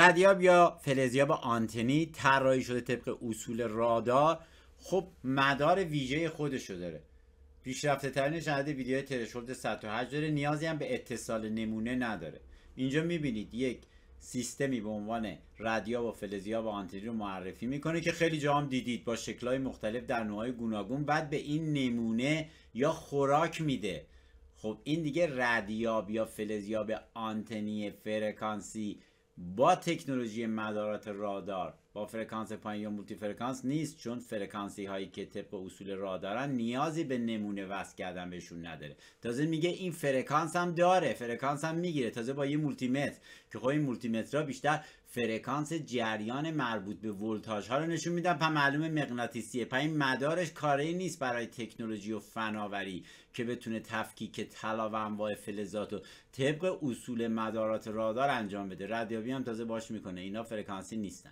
ردیاب یا فلزیاب آنتنی طراحی شده طبق اصول رادار خب مدار ویژه خودشو داره پیشرفته ترین شهد ویدیو ترشولد 108 داره نیازی هم به اتصال نمونه نداره اینجا میبینید یک سیستمی به عنوان ردیاب و فلزیاب و آنتنی رو معرفی میکنه که خیلی جا هم دیدید با شکلهای مختلف در نوعهای گوناگون بعد به این نمونه یا خوراک میده خب این دیگه ردیاب یا فلزیاب آنتنی فرکانسی با تکنولوژی مدارات رادار با فرکانس پایین یا مولتی فرکانس نیست چون فرکانسی هایی که طبق اصول را دارن نیازی به نمونه وصل کردن بهشون نداره تازه میگه این فرکانس هم داره فرکانس هم میگیره تازه با یه متر که خب این مولتیمترها بیشتر فرکانس جریان مربوط به ولتاژ ها رو نشون میدن پس معلومه مغناطیسیه پس این مدارش کاری نیست برای تکنولوژی و فناوری که بتونه تفکیک طلا و انواع فلزات و طبق اصول مدارات رادار انجام بده ردیابی هم تازه باش میکنه اینا فرکانسی نیستن